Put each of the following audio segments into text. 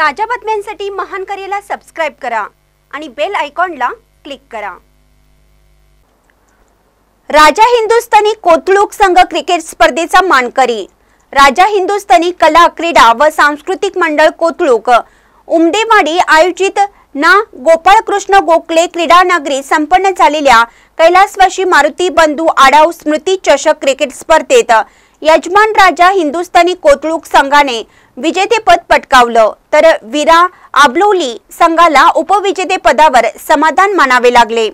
ताज्या बातम्यांसाठी महान करेला सबस्क्राईब करा आणि बेल आयकॉनला क्लिक करा राजा हिंदुस्थानी कोथळूक संघ क्रिकेट स्पर्धेचा मानकरी राजा हिंदुस्थानी कला क्रीडा व सांस्कृतिक मंडळ कोथळूक उमदेवाडी आयोजित ना गोपाळ कृष्ण गोखले क्रीडा संपन्न झालेल्या कैलासवाशी मारुती बंधू आडाऊ स्मृती चषक क्रिकेट स्पर्धेत यजमान राजा हिंदुस्थानी कोतळूक संघाने विजेतेपद पटकावलं तर विरा आबलोली संघाला उपविजेतेपदावर समाधान मानावे लागले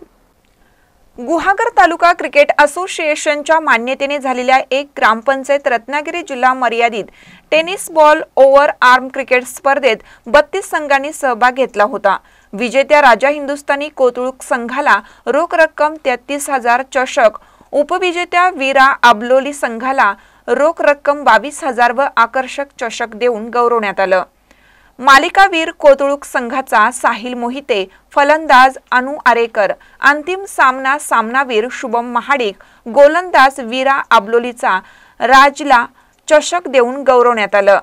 गुहागर तालुका क्रिकेट असोसिएशनच्या मान्यतेने झालेल्या एक ग्रामपंचायत रत्नागिरी जिल्हा मर्यादित tennis ball over arm cricket स्पर्धेत बत्तीस संघांनी सहभाग घेतला होता विजेत्या राजा हिंदुस्थानी कोतळूक संघाला रोख रक्कम तेहतीस हजार चषक उपविजेत्या वीरा आबलोली संघाला रोख रक्कम बावीस हजार व आकर्षक चषक देऊन गौरवण्यात आलं मालिकावीर कोतळूक संघाचा साहिल मोहिते फलंदाज अनु आरेकर अंतिम सामना सामनावीर शुभम महाडिक गोलंदाज वीरा आबलोलीचा राजला चषक देऊन गौरवण्यात आलं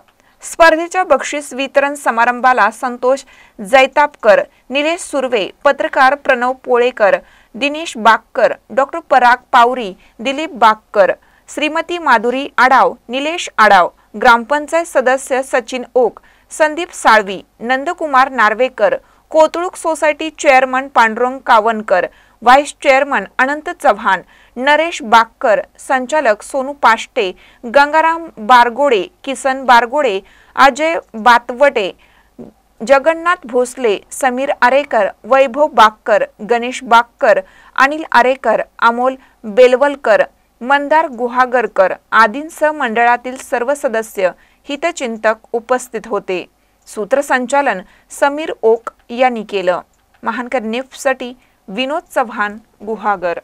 स्पर्धेच्या बक्षीस वितरण समारंभाला संतोष जैतापकर निलेश सुर्वे पत्रकार प्रणव पोळेकर दिनेश बागकर डॉक्टर पराग पावरी दिलीप बागकर श्रीमती माधुरी आडाव निलेश आडाव ग्रामपंचायत सदस्य Sachin Oak Sandeep Salvi Nandkumar Narvekar Kotluk society chairman Pandurang Kavankar vice chairman Anant Chavan Naresh Bagkar संचालक सोनू पाष्टे गंगाराम बारगोडे किसन बारगोडे अजय बातवटे जगन्नाथ भोसले समीर आरेकर वैभव बागकर गणेश बागकर अनिल आरेकर अमोल बेलवलकर मंदार गुहागरकर आदींसह मंडळातील सर्व सदस्य हितचिंतक उपस्थित होते सूत्रसंचालन समीर ओक यांनी केलं महानकर निफ्टसाठी विनोद चव्हाण गुहागर